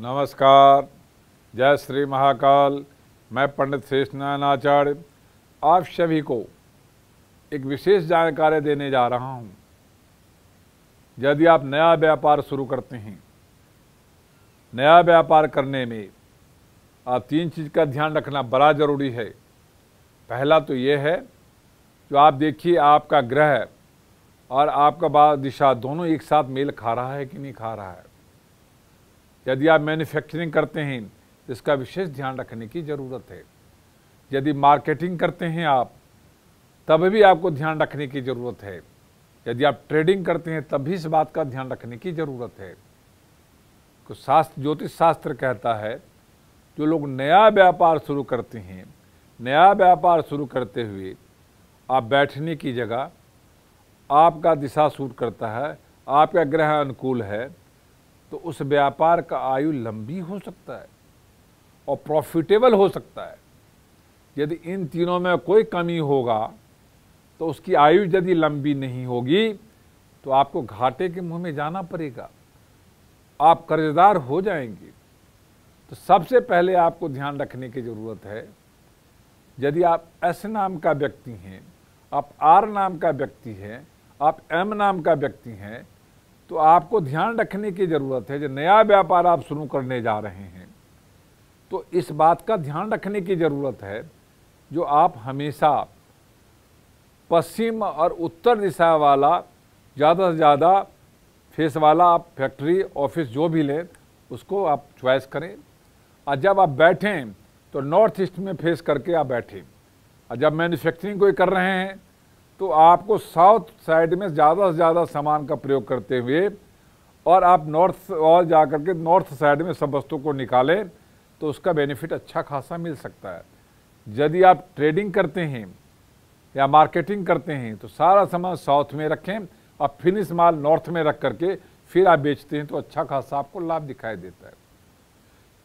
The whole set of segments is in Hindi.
नमस्कार जय श्री महाकाल मैं पंडित श्रेष्ठ नारायण आचार्य आप सभी को एक विशेष जानकारी देने जा रहा हूं यदि आप नया व्यापार शुरू करते हैं नया व्यापार करने में आप तीन चीज़ का ध्यान रखना बड़ा ज़रूरी है पहला तो ये है जो आप देखिए आपका ग्रह और आपका दिशा दोनों एक साथ मेल खा रहा है कि नहीं खा रहा है यदि आप मैन्युफैक्चरिंग करते हैं तो इसका विशेष ध्यान रखने की ज़रूरत है यदि मार्केटिंग करते हैं आप तब भी आपको ध्यान रखने की ज़रूरत है यदि आप ट्रेडिंग करते हैं तब भी इस बात का ध्यान रखने की ज़रूरत है तो शास्त्र ज्योतिष शास्त्र कहता है जो लोग नया व्यापार शुरू करते हैं नया व्यापार शुरू करते हुए आप बैठने की जगह आपका दिशा सूट करता है आपका ग्रह अनुकूल है तो उस व्यापार का आयु लंबी हो सकता है और प्रॉफिटेबल हो सकता है यदि इन तीनों में कोई कमी होगा तो उसकी आयु यदि लंबी नहीं होगी तो आपको घाटे के मुंह में जाना पड़ेगा आप कर्जदार हो जाएंगे तो सबसे पहले आपको ध्यान रखने की ज़रूरत है यदि आप एस नाम का व्यक्ति हैं आप आर नाम का व्यक्ति हैं आप एम नाम का व्यक्ति हैं तो आपको ध्यान रखने की ज़रूरत है जो नया व्यापार आप शुरू करने जा रहे हैं तो इस बात का ध्यान रखने की ज़रूरत है जो आप हमेशा पश्चिम और उत्तर दिशा वाला ज़्यादा से ज़्यादा फेस वाला आप फैक्ट्री ऑफिस जो भी लें उसको आप चॉइस करें और जब आप बैठें तो नॉर्थ ईस्ट में फेस करके आप बैठें और जब मैन्युफैक्चरिंग कोई कर रहे हैं तो आपको साउथ साइड में ज़्यादा से ज़्यादा सामान का प्रयोग करते हुए और आप नॉर्थ और जा कर के नॉर्थ साइड में सब वस्तु को निकालें तो उसका बेनिफिट अच्छा खासा मिल सकता है यदि आप ट्रेडिंग करते हैं या मार्केटिंग करते हैं तो सारा सामान साउथ में रखें और फिनिश माल नॉर्थ में रख करके फिर आप बेचते हैं तो अच्छा खासा आपको लाभ दिखाई देता है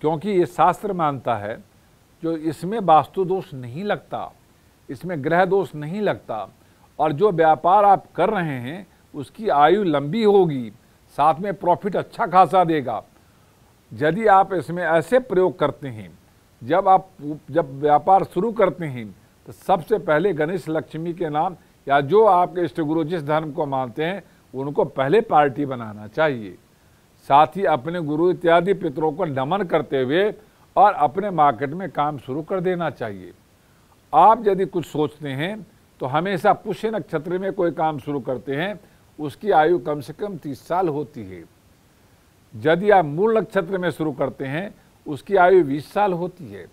क्योंकि ये शास्त्र मानता है जो इसमें वास्तु दोष नहीं लगता इसमें ग्रह दोष नहीं लगता और जो व्यापार आप कर रहे हैं उसकी आयु लंबी होगी साथ में प्रॉफिट अच्छा खासा देगा यदि आप इसमें ऐसे प्रयोग करते हैं जब आप जब व्यापार शुरू करते हैं तो सबसे पहले गणेश लक्ष्मी के नाम या जो आपके इष्ट गुरु जिस धर्म को मानते हैं उनको पहले पार्टी बनाना चाहिए साथ ही अपने गुरु इत्यादि पितरों को नमन करते हुए और अपने मार्केट में काम शुरू कर देना चाहिए आप यदि कुछ सोचते हैं तो हमेशा पुष्य नक्षत्र में कोई काम शुरू करते हैं उसकी आयु कम से कम तीस साल होती है यदि आप मूल नक्षत्र में शुरू करते हैं उसकी आयु बीस साल होती है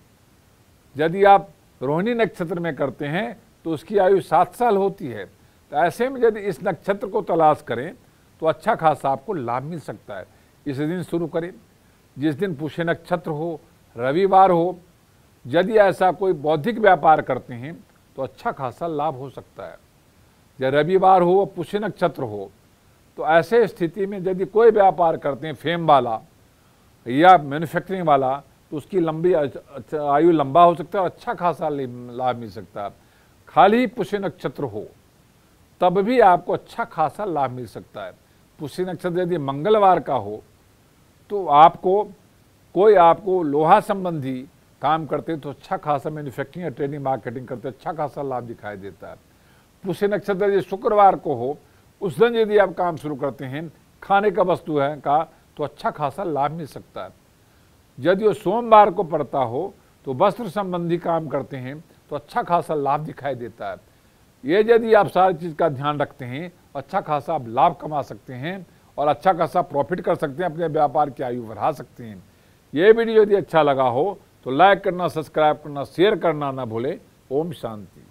यदि आप रोहिणी नक्षत्र में करते हैं तो उसकी आयु सात साल होती है तो ऐसे में यदि इस नक्षत्र को तलाश करें तो अच्छा खासा आपको लाभ मिल सकता है इस दिन शुरू करें जिस दिन पुष्य नक्षत्र हो रविवार हो यदि ऐसा कोई बौद्धिक व्यापार करते हैं तो अच्छा खासा लाभ हो सकता है या रविवार हो व पुष्य नक्षत्र हो तो ऐसे स्थिति में यदि कोई व्यापार करते हैं फेम वाला या मैन्युफैक्चरिंग वाला तो उसकी लंबी आयु लंबा हो सकता है और अच्छा खासा लाभ मिल सकता है खाली पुष्य नक्षत्र हो तब भी आपको अच्छा खासा लाभ मिल सकता है पुष्य नक्षत्र यदि मंगलवार का हो तो आपको कोई आपको लोहा संबंधी काम करते हैं तो अच्छा खासा मैन्युफैक्चरिंग या ट्रेडिंग मार्केटिंग करते हैं अच्छा खासा लाभ दिखाई देता है पुष्य नक्षत्र यदि शुक्रवार को हो उस दिन यदि आप काम शुरू करते हैं खाने का वस्तु है का तो अच्छा खासा लाभ मिल सकता है यदि वो सोमवार को पड़ता हो तो वस्त्र संबंधी काम करते हैं तो अच्छा खासा लाभ दिखाई देता है ये यदि आप सारी चीज़ का ध्यान रखते हैं अच्छा खासा आप लाभ कमा सकते हैं और अच्छा खासा प्रॉफिट कर सकते हैं अपने व्यापार की आयु बढ़ा सकते हैं ये वीडियो यदि अच्छा लगा हो तो लाइक करना सब्सक्राइब करना शेयर करना ना भूले ओम शांति